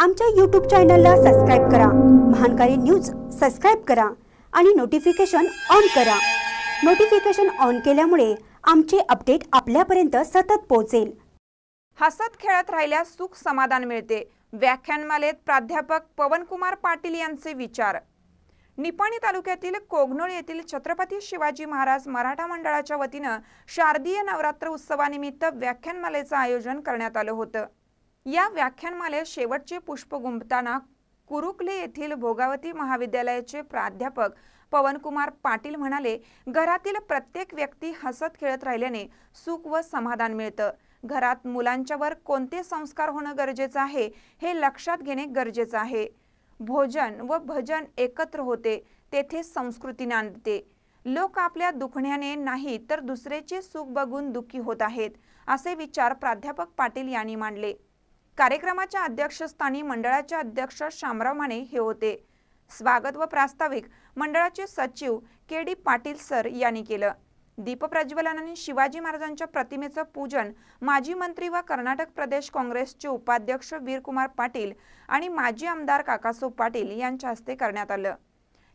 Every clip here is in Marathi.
आमच्या यूट्यूब चॅनलला सबस्क्राईब करा महानकारी न्यूज सबस्क्राईब करा आणि नोटिफिकेशन ऑन करा नोटिफिकेशन ऑन केल्यामुळे आमचे अपडेट आपल्यापर्यंत सतत पोहोचेल हसत खेळत राहिल्यास सुख समाधान मिळते व्याख्यानमालेत प्राध्यापक पवनकुमार पाटील यांचे विचार निपाणी तालुक्यातील कोगनोळ येथील छत्रपती शिवाजी महाराज मराठा मंडळाच्या वतीनं शारदीय नवरात्र उत्सवानिमित्त व्याख्यानमालेचं आयोजन करण्यात आलं होतं या व्याख्यानमाले शेवटचे पुष्प गुंबताना कुरुकले येथील भोगावती महाविद्यालयाचे प्राध्यापक पवनकुमार पाटील म्हणाले घरातील प्रत्येक व्यक्ती हसत खेळत राहिल्याने सुख व समाधान मिळतं घरात मुलांच्यावर कोणते संस्कार होणं गरजेचं आहे हे लक्षात घेणे गरजेचं आहे भोजन व भजन एकत्र होते तेथे संस्कृती नांदते लोक आपल्या दुखण्याने नाही तर दुसऱ्याचे सुख बघून दुःखी होत आहेत असे विचार प्राध्यापक पाटील यांनी मांडले कार्यक्रमाच्या अध्यक्षस्थानी मंडळाचे अध्यक्ष शामराव माने हे होते स्वागत व प्रास्ताविक मंडळाचे सचिव के डी पाटील सर यांनी केलं दीपप्रज्वलनाने शिवाजी महाराजांच्या प्रतिमेचं पूजन माजी मंत्री व कर्नाटक प्रदेश काँग्रेसचे उपाध्यक्ष वीरकुमार पाटील आणि माजी आमदार काकासो पाटील यांच्या हस्ते करण्यात आलं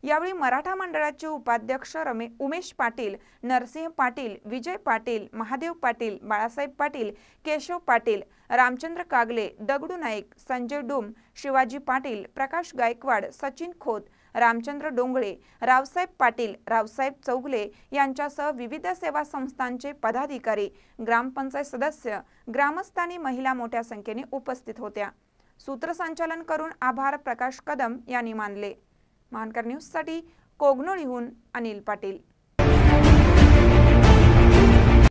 यावेळी मराठा मंडळाचे उपाध्यक्ष रमे उमेश पाटील नरसिंह पाटील विजय पाटील महादेव पाटील बाळासाहेब पाटील केशव पाटील रामचंद्र कागले दगडू नाईक संजय डोम शिवाजी पाटील प्रकाश गायकवाड सचिन खोत रामचंद्र डोंगळे रावसाहेब पाटील रावसाहेब चौगले यांच्यासह विविध सेवा संस्थांचे पदाधिकारी ग्रामपंचायत सदस्य ग्रामस्थानी महिला मोठ्या संख्येने उपस्थित होत्या सूत्रसंचालन करून आभार प्रकाश कदम यांनी मानले मानकर न्यूजसाठी कोगनोळीहून अनिल पाटील